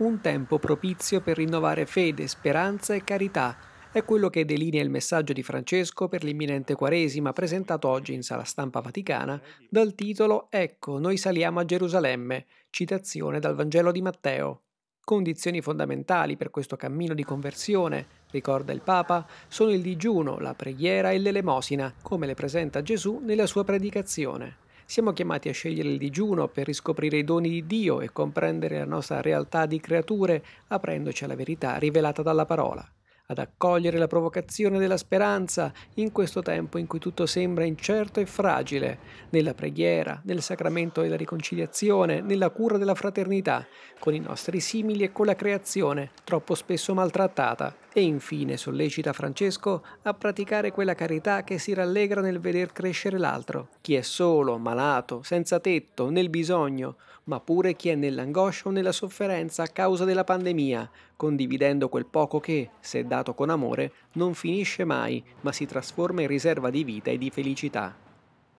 Un tempo propizio per rinnovare fede, speranza e carità è quello che delinea il messaggio di Francesco per l'imminente Quaresima presentato oggi in sala stampa vaticana dal titolo Ecco, noi saliamo a Gerusalemme, citazione dal Vangelo di Matteo. Condizioni fondamentali per questo cammino di conversione, ricorda il Papa, sono il digiuno, la preghiera e l'elemosina, come le presenta Gesù nella sua predicazione. Siamo chiamati a scegliere il digiuno per riscoprire i doni di Dio e comprendere la nostra realtà di creature, aprendoci alla verità rivelata dalla parola, ad accogliere la provocazione della speranza in questo tempo in cui tutto sembra incerto e fragile, nella preghiera, nel sacramento della riconciliazione, nella cura della fraternità, con i nostri simili e con la creazione, troppo spesso maltrattata, e infine sollecita Francesco a praticare quella carità che si rallegra nel veder crescere l'altro chi è solo, malato, senza tetto, nel bisogno, ma pure chi è nell'angoscia o nella sofferenza a causa della pandemia, condividendo quel poco che, se dato con amore, non finisce mai, ma si trasforma in riserva di vita e di felicità.